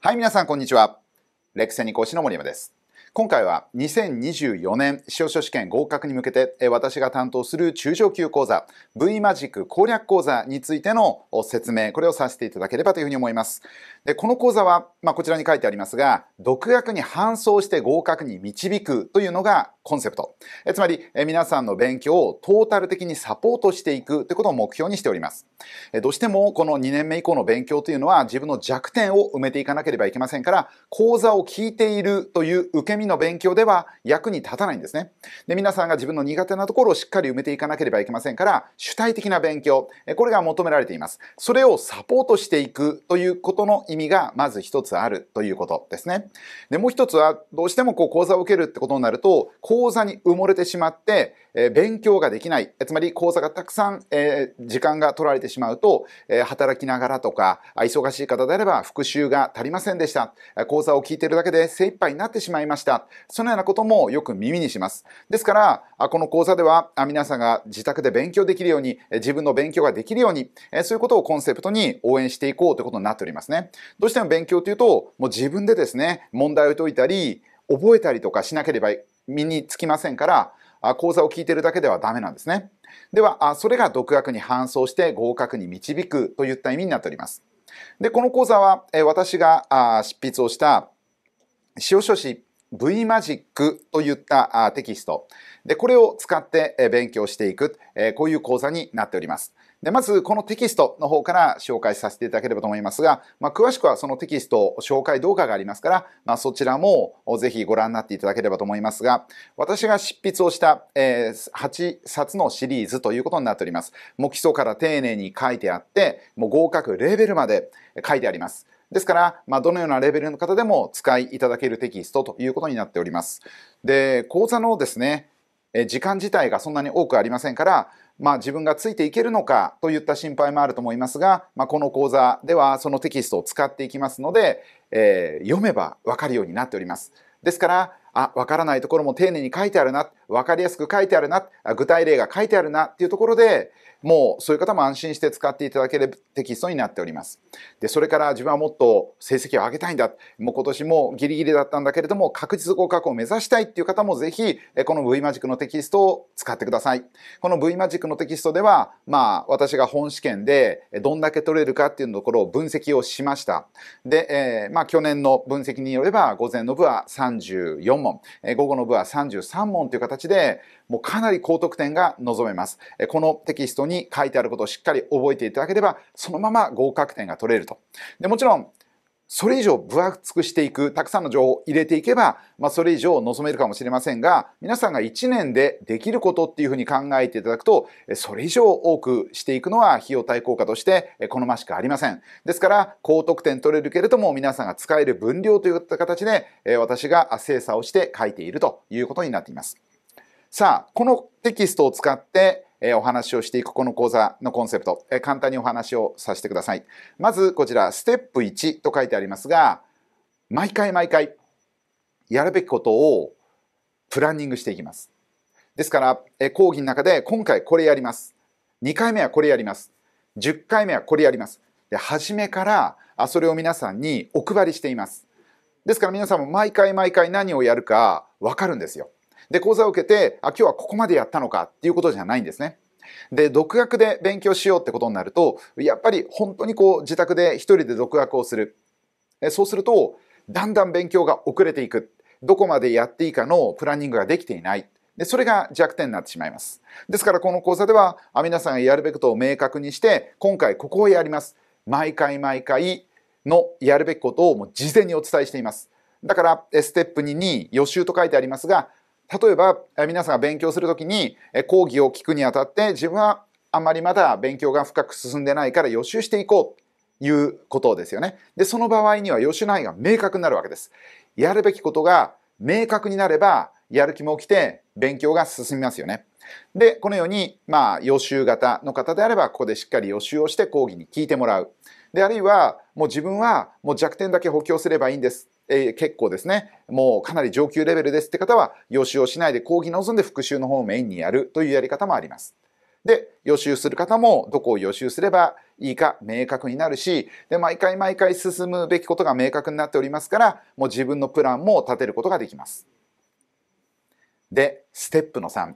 はい、皆さん、こんにちは。レクセニ講師の森山です。今回は2024年司法書試験合格に向けて私が担当する中上級講座 V マジック攻略講座についての説明これをさせていただければというふうに思いますでこの講座は、まあ、こちらに書いてありますが独学に搬送して合格に導くというのがコンセプト、えつまり、え皆さんの勉強をトータル的にサポートしていくということを目標にしております、えどうしてもこの2年目以降の勉強というのは自分の弱点を埋めていかなければいけませんから講座を聞いているという受け身の勉強では役に立たないんですねで皆さんが自分の苦手なところをしっかり埋めていかなければいけませんから主体的な勉強えこれが求められていますそれをサポートしていくということの意味がまず一つあるということですねでもう一つはどうしてもこう講座を受けるってことになると講講座に埋もれてしまって、え勉強ができない、つまり講座がたくさん、え時間が取られてしまうと、え働きながらとか、忙しい方であれば復習が足りませんでした。講座を聞いてるだけで精一杯になってしまいました。そのようなこともよく耳にします。ですから、この講座では皆さんが自宅で勉強できるように、自分の勉強ができるように、そういうことをコンセプトに応援していこうということになっておりますね。どうしても勉強というと、もう自分でですね、問題を解いたり、覚えたりとかしなければ身につきませんから、講座を聞いているだけではダメなんですね。では、それが独学に搬送して合格に導くといった意味になっております。で、この講座は、私が執筆をした塩書士 V マジックといったテキスト。で、これを使って勉強していく、こういう講座になっております。で、まずこのテキストの方から紹介させていただければと思いますが、まあ、詳しくはそのテキスト紹介動画がありますから、まあ、そちらもぜひご覧になっていただければと思いますが、私が執筆をした、えー、8冊のシリーズということになっております。もう基礎から丁寧に書いてあって、もう合格レベルまで書いてあります。ですから、まあ、どのようなレベルの方でも使いいただけるテキストということになっております。で、講座のですね、時間自体がそんなに多くありませんから、まあ、自分がついていけるのかといった心配もあると思いますが、まあ、この講座ではそのテキストを使っていきますので、えー、読めばわかるようになっております。ですから、あ、わからないところも丁寧に書いてあるな、わかりやすく書いてあるな、具体例が書いてあるなっていうところで、もうそういう方も安心して使っていただけるテキストになっております。で、それから自分はもっと成績を上げたいんだ。もう今年もギリギリだったんだけれども、確実合格を目指したいっていう方もぜひ、この V マジックのテキストを使ってください。この V マジックのテキストでは、まあ、私が本試験でどんだけ取れるかっていうところを分析をしました。で、えー、まあ、去年の分析によれば、午前の部は34問、午後の部は33問という形で、もうかなり高得点が望めます。このテキストに書いてあることをしっかり覚えていただければ、そのまま合格点が取れると。でもちろん、それ以上分厚くしていく、たくさんの情報を入れていけば、まあ、それ以上望めるかもしれませんが、皆さんが1年でできることっていうふうに考えていただくと、それ以上多くしていくのは費用対効果として好ましくありません。ですから、高得点取れるけれども、皆さんが使える分量といった形で、私が精査をして書いているということになっています。さあ、このテキストを使って、えお話をしていくこの講座のコンセプト、え簡単にお話をさせてください。まずこちら、ステップ1と書いてありますが、毎回毎回やるべきことをプランニングしていきます。ですから、え講義の中で今回これやります。2回目はこれやります。10回目はこれやります。で、初めからあそれを皆さんにお配りしています。ですから皆さんも毎回毎回何をやるかわかるんですよ。で、講座を受けて、あ、今日はここまでやったのかっていうことじゃないんですね。で、独学で勉強しようってことになると、やっぱり本当にこう自宅で一人で独学をする。そうすると、だんだん勉強が遅れていく。どこまでやっていいかのプランニングができていない。で、それが弱点になってしまいます。ですからこの講座では、あ皆さんがやるべきことを明確にして、今回ここをやります。毎回毎回のやるべきことをもう事前にお伝えしています。だから、ステップ2に予習と書いてありますが、例えば、皆さんが勉強するときに、講義を聞くにあたって、自分はあんまりまだ勉強が深く進んでないから予習していこう。いうことですよね。で、その場合には予習内容が明確になるわけです。やるべきことが明確になれば、やる気も起きて勉強が進みますよね。で、このように、まあ、予習型の方であれば、ここでしっかり予習をして講義に聞いてもらう。で、あるいは、もう自分はもう弱点だけ補強すればいいんですえー、結構ですね、もうかなり上級レベルですって方は、予習をしないで講義望んで復習の方をメインにやるというやり方もあります。で、予習する方もどこを予習すればいいか明確になるし、で、毎回毎回進むべきことが明確になっておりますから、もう自分のプランも立てることができます。で、ステップの3。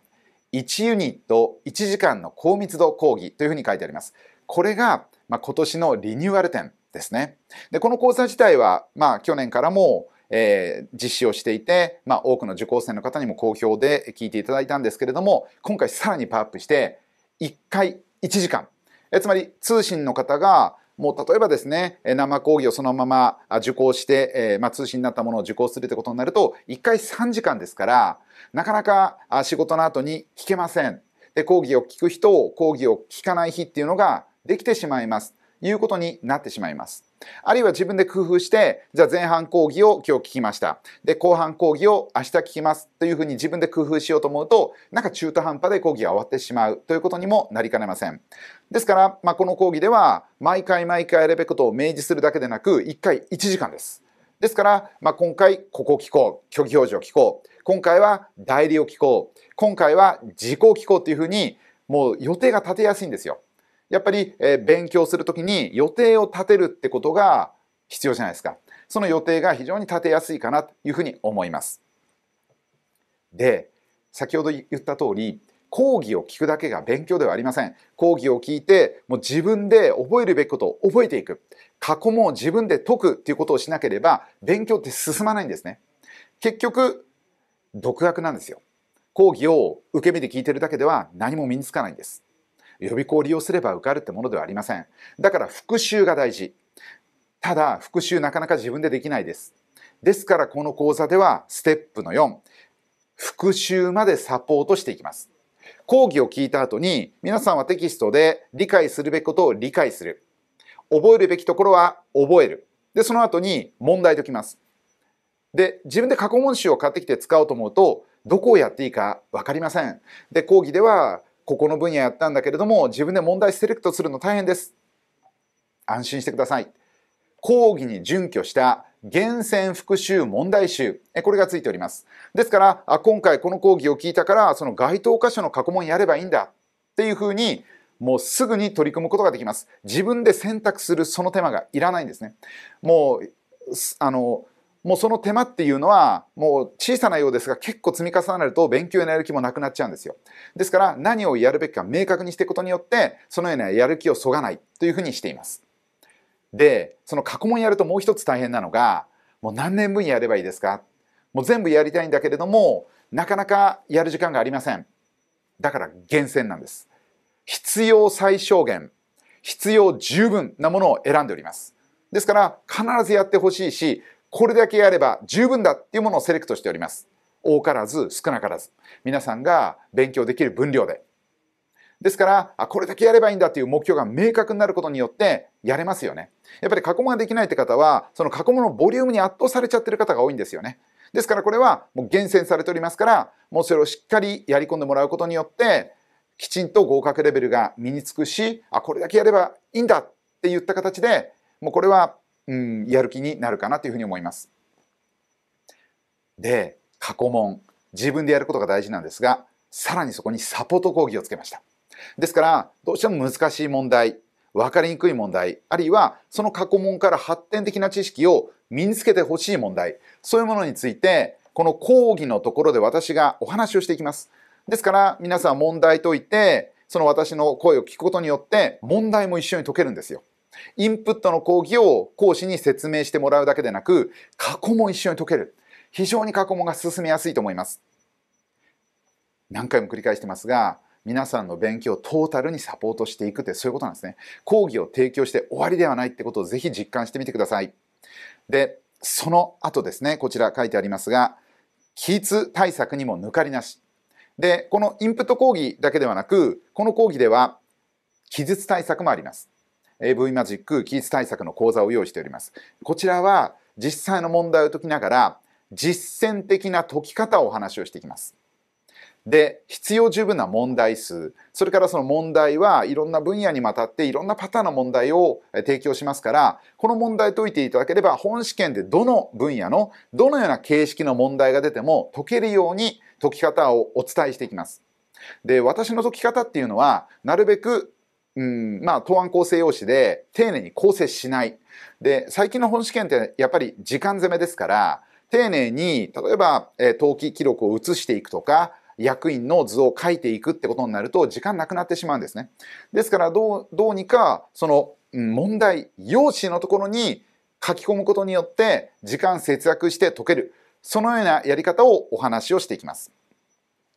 1ユニット1時間の高密度講義というふうに書いてあります。これが、まあ、今年のリニューアル展ですね。でこの講座自体は、まあ、去年からも、えー、実施をしていて、まあ、多くの受講生の方にも好評で聞いていただいたんですけれども今回さらにパワーアップして1回1時間えつまり通信の方がもう例えばですね生講義をそのまま受講して、えー、まあ、通信になったものを受講するってことになると1回3時間ですからなかなか仕事の後に聞けません。で講義を聞く日と講義を聞かない日っていうのができてしまいます。いうことになってしまいます。あるいは自分で工夫して、じゃあ前半講義を今日聞きました。で、後半講義を明日聞きますというふうに自分で工夫しようと思うと、なんか中途半端で講義が終わってしまうということにもなりかねません。ですから、まあ、この講義では、毎回毎回やるべきことを明示するだけでなく、1回1時間です。ですから、まあ、今回、ここ聞こう。虚偽表示を聞こう。今回は代理を聞こう。今回は時効を聞こうっていうふうに、もう予定が立てやすいんですよ。やっぱり、え勉強する時に予定を立てるってことが必要じゃないですか。その予定が非常に立てやすいかなというふうに思います。で、先ほど言った通り、講義を聞くだけが勉強ではありません。講義を聞いて、もう自分で覚えるべきことを覚えていく。過去も自分で解くっていうことをしなければ、勉強って進まないんですね。結局、独学なんですよ。講義を受け身で聞いてるだけでは何も身につかないんです。予備校を利用すれば受かるってものではありません。だから復習が大事。ただ、復習なかなか自分でできないです。ですから、この講座では、ステップの4、復習までサポートしていきます。講義を聞いた後に、皆さんはテキストで理解するべきことを理解する。覚えるべきところは覚える。で、その後に問題解きます。で、自分で過去問集を買ってきて使おうと思うと、どこをやっていいか分かりません。で、講義ではここの分野やったんだけれども自分で問題セレクトするの大変です安心してください講義に準拠した厳選復習問題集これがついておりますですからあ今回この講義を聞いたからその該当箇所の過去問やればいいんだっていうふうにもうすぐに取り組むことができます自分で選択するその手間がいらないんですねもうあのもうその手間っていうのはもう小さなようですが結構積み重なると勉強やる気もなくなっちゃうんですよ。ですから何をやるべきか明確にしていくことによってそのようなやる気をそがないというふうにしています。でその過去問やるともう一つ大変なのがもう何年分やればいいですかもう全部やりたいんだけれどもなかなかやる時間がありません。だから厳選なんです。必要最小限必要十分なものを選んでおります。ですから必ずやってほしいしこれだけやれば十分だっていうものをセレクトしております。多からず少なからず皆さんが勉強できる分量でですからあこれだけやればいいんだという目標が明確になることによってやれますよねやっぱり過去問ができないって方はその過去問のボリュームに圧倒されちゃってる方が多いんですよねですからこれはもう厳選されておりますからもうそれをしっかりやり込んでもらうことによってきちんと合格レベルが身につくしあこれだけやればいいんだって言った形でもうこれはうん、やる気になるかなというふうに思います。で過去問自分でやることが大事なんですがさらにそこにサポート講義をつけました。ですからどうしても難しい問題分かりにくい問題あるいはその過去問から発展的な知識を身につけてほしい問題そういうものについてこの講義のところで私がお話をしていきます。ですから皆さん問題解いてその私の声を聞くことによって問題も一緒に解けるんですよ。インプットの講義を講師に説明してもらうだけでなく、過去も一緒に解ける。非常に過去問が進めやすいと思います。何回も繰り返してますが、皆さんの勉強をトータルにサポートしていくってそういうことなんですね。講義を提供して終わりではないってことをぜひ実感してみてください。で、その後ですね、こちら書いてありますが、起立対策にも抜かりなし。で、このインプット講義だけではなく、この講義では、記述対策もあります。AV マジック期日対策の講座を用意しております。こちらは実際の問題を解きながら実践的な解き方をお話をしていきます。で、必要十分な問題数、それからその問題はいろんな分野にわたっていろんなパターンの問題を提供しますから、この問題解いていただければ本試験でどの分野のどのような形式の問題が出ても解けるように解き方をお伝えしていきます。で、私の解き方っていうのはなるべくうん、まあ、答案構成用紙で丁寧に構成しない。で、最近の本試験ってやっぱり時間攻めですから、丁寧に、例えば、えー、登記記録を移していくとか、役員の図を書いていくってことになると時間なくなってしまうんですね。ですからどう、どうにか、その、問題、用紙のところに書き込むことによって時間節約して解ける。そのようなやり方をお話をしていきます。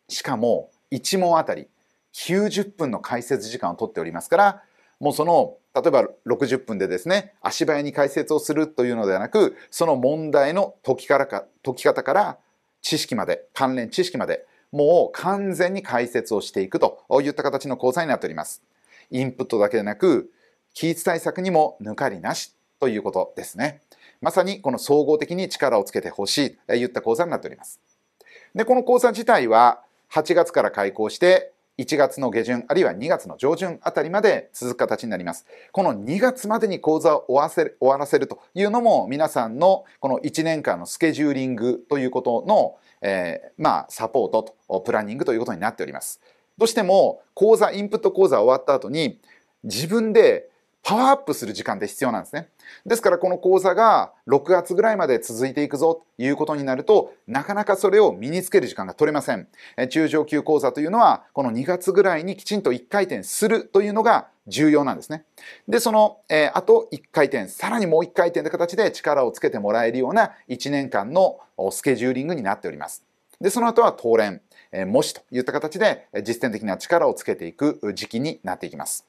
しかも、1問あたり90分の解説時間をとっておりますから、もうその、例えば60分でですね、足早に解説をするというのではなく、その問題の解きからか解き方から知識まで、関連知識まで、もう完全に解説をしていくといった形の講座になっております。インプットだけでなく、起立対策にも抜かりなしということですね。まさにこの総合的に力をつけてほしいといった講座になっております。で、この講座自体は8月から開講して、1月の下旬あるいは2月の上旬あたりまで続く形になりますこの2月までに講座を終わせ終わらせるというのも皆さんのこの1年間のスケジューリングということの、えー、まあサポートとプランニングということになっておりますどうしても講座インプット講座終わった後に自分でパワーアップする時間って必要なんですね。ですからこの講座が6月ぐらいまで続いていくぞということになると、なかなかそれを身につける時間が取れません。中上級講座というのは、この2月ぐらいにきちんと1回転するというのが重要なんですね。で、その、えー、あと1回転、さらにもう1回転と形で力をつけてもらえるような1年間のスケジューリングになっております。で、その後は当連、えー、模試といった形で実践的な力をつけていく時期になっていきます。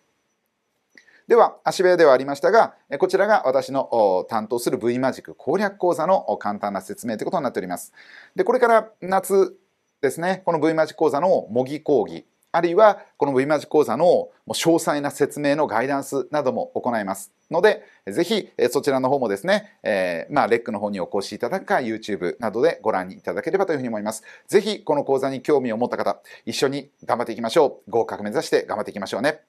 では、足部屋ではありましたが、こちらが私の担当する V マジック攻略講座の簡単な説明ということになっております。で、これから夏ですね、この V マジック講座の模擬講義、あるいはこの V マジック講座の詳細な説明のガイダンスなども行いますので、ぜひそちらの方もですね、えー、まあ、レックの方にお越しいただくか、YouTube などでご覧いただければというふうに思います。ぜひこの講座に興味を持った方、一緒に頑張っていきましょう。合格目指して頑張っていきましょうね。